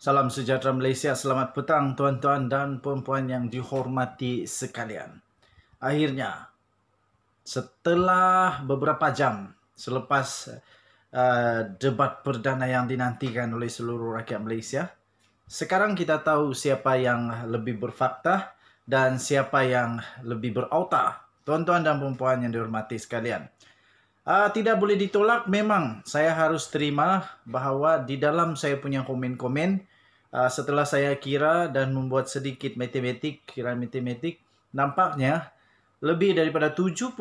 Salam sejahtera Malaysia, selamat petang tuan-tuan dan puan-puan yang dihormati sekalian. Akhirnya, setelah beberapa jam selepas uh, debat perdana yang dinantikan oleh seluruh rakyat Malaysia, sekarang kita tahu siapa yang lebih berfakta dan siapa yang lebih berauta. Tuan-tuan dan puan-puan yang dihormati sekalian. Uh, tidak boleh ditolak memang saya harus terima bahwa di dalam saya punya komen-komen uh, setelah saya kira dan membuat sedikit matematik, kira matematik, nampaknya lebih daripada 70%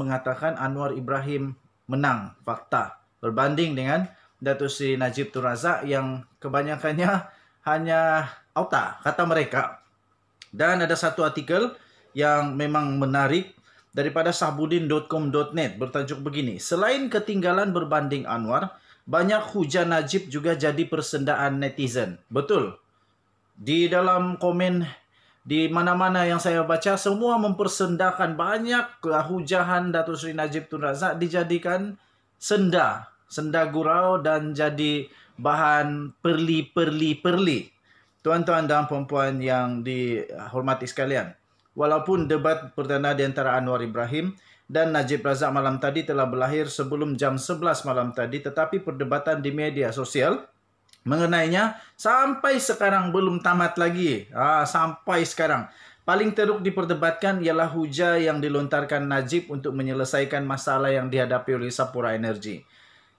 mengatakan Anwar Ibrahim menang fakta berbanding dengan Datuk Seri Najib Tun Razak yang kebanyakannya hanya auta kata mereka. Dan ada satu artikel yang memang menarik daripada sahbudin.com.net bertajuk begini. Selain ketinggalan berbanding Anwar, banyak hujan Najib juga jadi persendaan netizen. Betul. Di dalam komen di mana-mana yang saya baca, semua mempersendakan banyak hujahan Datuk Seri Najib Tun Razak dijadikan senda. Senda gurau dan jadi bahan perli-perli-perli. Tuan-tuan dan puan-puan yang dihormati sekalian. Walaupun debat perdana di antara Anwar Ibrahim dan Najib Razak malam tadi telah berlahir sebelum jam 11 malam tadi tetapi perdebatan di media sosial mengenainya sampai sekarang belum tamat lagi. Ah sampai sekarang. Paling teruk diperdebatkan ialah hujah yang dilontarkan Najib untuk menyelesaikan masalah yang dihadapi oleh Sapura Energy.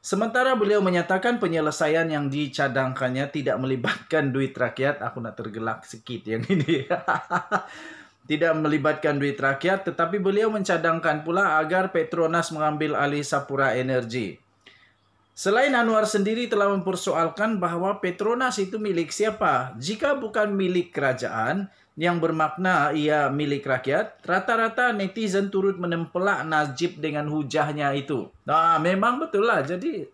Sementara beliau menyatakan penyelesaian yang dicadangkannya tidak melibatkan duit rakyat, aku nak tergelak sikit yang ini. tidak melibatkan duit rakyat, tetapi beliau mencadangkan pula agar Petronas mengambil alih Sapura Energy. Selain Anwar sendiri telah mempersoalkan bahwa Petronas itu milik siapa, jika bukan milik kerajaan yang bermakna ia milik rakyat, rata-rata netizen turut menempelak Najib dengan hujahnya itu. Nah, memang betul lah. Jadi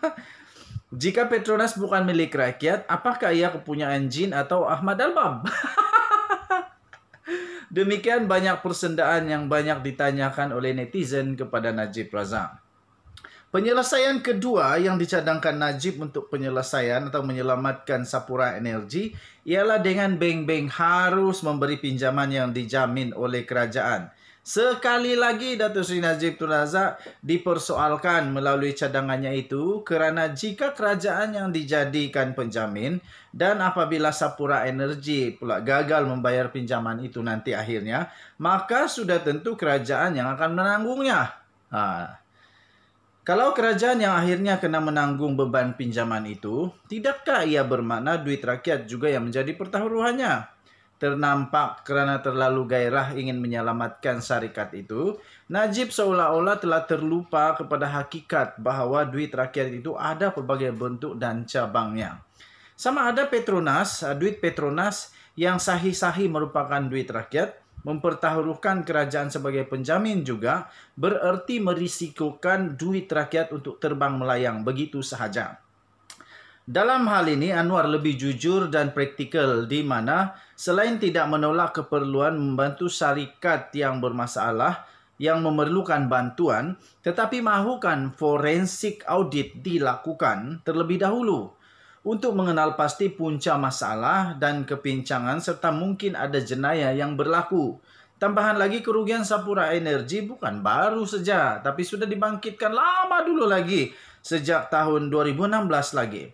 jika Petronas bukan milik rakyat, apakah ia kepunyaan jin atau Ahmad Albab? Demikian banyak persendaan yang banyak ditanyakan oleh netizen kepada Najib Razak. Penyelesaian kedua yang dicadangkan Najib untuk penyelesaian atau menyelamatkan Sapura Energi ialah dengan bank-bank harus memberi pinjaman yang dijamin oleh kerajaan. Sekali lagi Datuk Seri Najib Tun Razak dipersoalkan melalui cadangannya itu kerana jika kerajaan yang dijadikan penjamin dan apabila Sapura Energy pula gagal membayar pinjaman itu nanti akhirnya, maka sudah tentu kerajaan yang akan menanggungnya. Ha. Kalau kerajaan yang akhirnya kena menanggung beban pinjaman itu, tidakkah ia bermakna duit rakyat juga yang menjadi pertaruhannya? ternampak kerana terlalu gairah ingin menyelamatkan syarikat itu, Najib seolah-olah telah terlupa kepada hakikat bahawa duit rakyat itu ada pelbagai bentuk dan cabangnya. Sama ada Petronas, eh, duit Petronas yang sahih-sahih merupakan duit rakyat, mempertaruhkan kerajaan sebagai penjamin juga bererti merisikokan duit rakyat untuk terbang melayang begitu sahaja. Dalam hal ini, Anwar lebih jujur dan praktikal di mana selain tidak menolak keperluan membantu syarikat yang bermasalah yang memerlukan bantuan tetapi mahukan forensik audit dilakukan terlebih dahulu untuk mengenal pasti punca masalah dan kepincangan serta mungkin ada jenayah yang berlaku. Tambahan lagi kerugian Sapura Energi bukan baru saja tapi sudah dibangkitkan lama dulu lagi sejak tahun 2016 lagi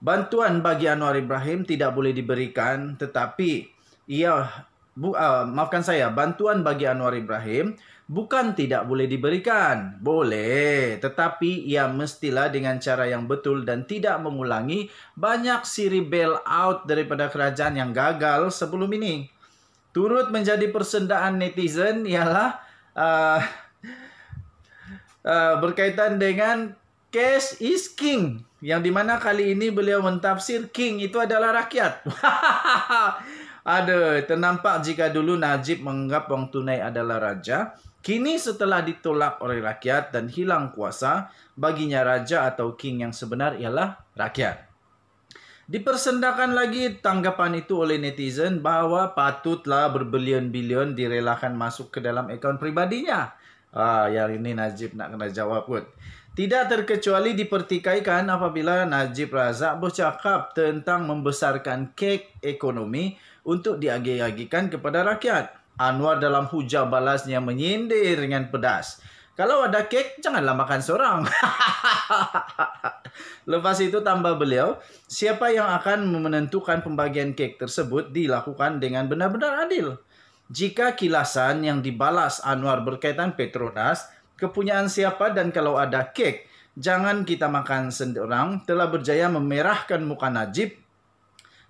bantuan bagi Anwar Ibrahim tidak boleh diberikan tetapi ia bu, uh, maafkan saya bantuan bagi Anwar Ibrahim bukan tidak boleh diberikan boleh tetapi ia mestilah dengan cara yang betul dan tidak mengulangi banyak siri bail out daripada kerajaan yang gagal sebelum ini turut menjadi persendaan netizen ialah uh, uh, berkaitan dengan cash is king yang dimana kali ini beliau mentafsir king itu adalah rakyat. Aduh, ternampak jika dulu Najib menganggap wang tunai adalah raja, kini setelah ditolak oleh rakyat dan hilang kuasa, baginya raja atau king yang sebenar ialah rakyat. Dipersendakan lagi tanggapan itu oleh netizen bahawa patutlah berbilion-bilion direlakan masuk ke dalam akaun pribadinya. Ah, yang ini Najib nak kena jawab pun. Tidak terkecuali dipertikaikan apabila Najib Razak bercakap tentang membesarkan kek ekonomi untuk diagih-agihkan kepada rakyat. Anwar dalam hujah balasnya menyindir dengan pedas. Kalau ada kek, janganlah makan seorang. Lepas itu tambah beliau, siapa yang akan menentukan pembagian kek tersebut dilakukan dengan benar-benar adil. Jika kilasan yang dibalas Anwar berkaitan Petronas kepunyaan siapa dan kalau ada kek, jangan kita makan sendirang, telah berjaya memerahkan muka Najib.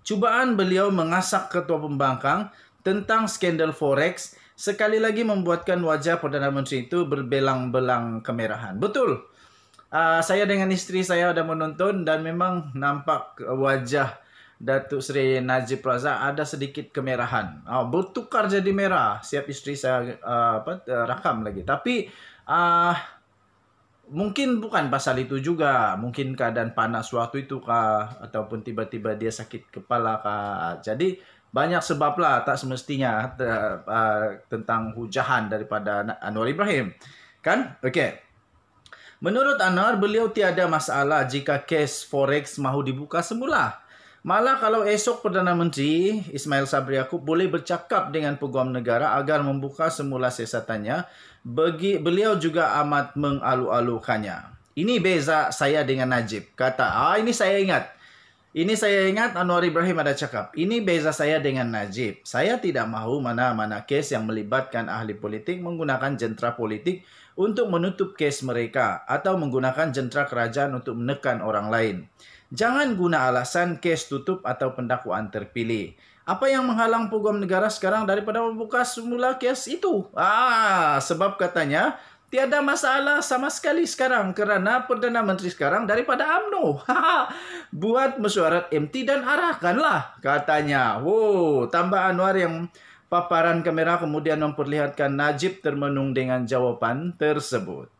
Cubaan beliau mengasak ketua pembangkang tentang skandal forex sekali lagi membuatkan wajah Perdana Menteri itu berbelang-belang kemerahan. Betul. Uh, saya dengan istri saya ada menonton dan memang nampak wajah Datuk Seri Najib Razak ada sedikit kemerahan. Oh, bertukar jadi merah. Siap isteri saya uh, apa, ah, rakam lagi. Tapi uh, mungkin bukan pasal itu juga. Mungkin keadaan panas waktu itu kah. Ataupun tiba-tiba dia sakit kepala kah. Jadi banyak sebab lah tak semestinya uh, uh, tentang hujahan daripada Anwar Ibrahim. Kan? Okey. Menurut Anwar, beliau tiada masalah jika kes forex mahu dibuka semula. Malah kalau esok Perdana Menteri Ismail Sabri Yaakob boleh bercakap dengan peguam negara agar membuka semula siasatannya, bagi beliau juga amat mengalu-alukannya. Ini beza saya dengan Najib. Kata, ah ini saya ingat. Ini saya ingat Anwar Ibrahim ada cakap. Ini beza saya dengan Najib. Saya tidak mahu mana-mana kes yang melibatkan ahli politik menggunakan jentera politik untuk menutup kes mereka atau menggunakan jentera kerajaan untuk menekan orang lain. Jangan guna alasan kes tutup atau pendakwaan terpilih. Apa yang menghalang peguam negara sekarang daripada membuka semula kes itu? Ah, sebab katanya tiada masalah sama sekali sekarang kerana Perdana Menteri sekarang daripada AMNO. Buat mesyuarat MT dan arahkanlah katanya. Wow, tambah Anwar yang paparan kamera kemudian memperlihatkan Najib termenung dengan jawapan tersebut.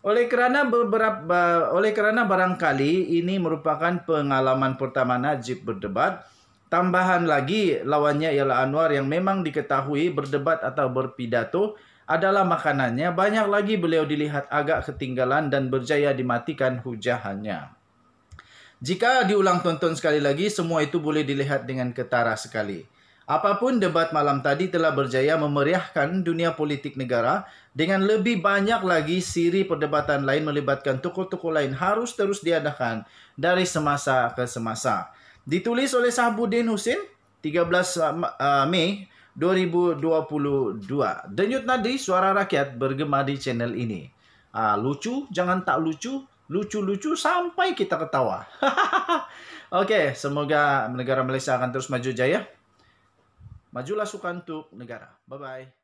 Oleh kerana beberapa oleh kerana barangkali ini merupakan pengalaman pertama Najib berdebat, tambahan lagi lawannya ialah Anwar yang memang diketahui berdebat atau berpidato adalah makanannya, banyak lagi beliau dilihat agak ketinggalan dan berjaya dimatikan hujahannya. Jika diulang tonton sekali lagi, semua itu boleh dilihat dengan ketara sekali. Apapun debat malam tadi telah berjaya memeriahkan dunia politik negara dengan lebih banyak lagi siri perdebatan lain melibatkan tokoh-tokoh lain harus terus diadakan dari semasa ke semasa. Ditulis oleh Sahbudin Husin 13 uh, uh, Mei 2022. Denyut nadi suara rakyat bergema di channel ini. Ah, lucu, jangan tak lucu, lucu-lucu sampai kita ketawa. Oke, okay, semoga negara Malaysia akan terus maju jaya. Majulah sukan untuk negara. Bye-bye.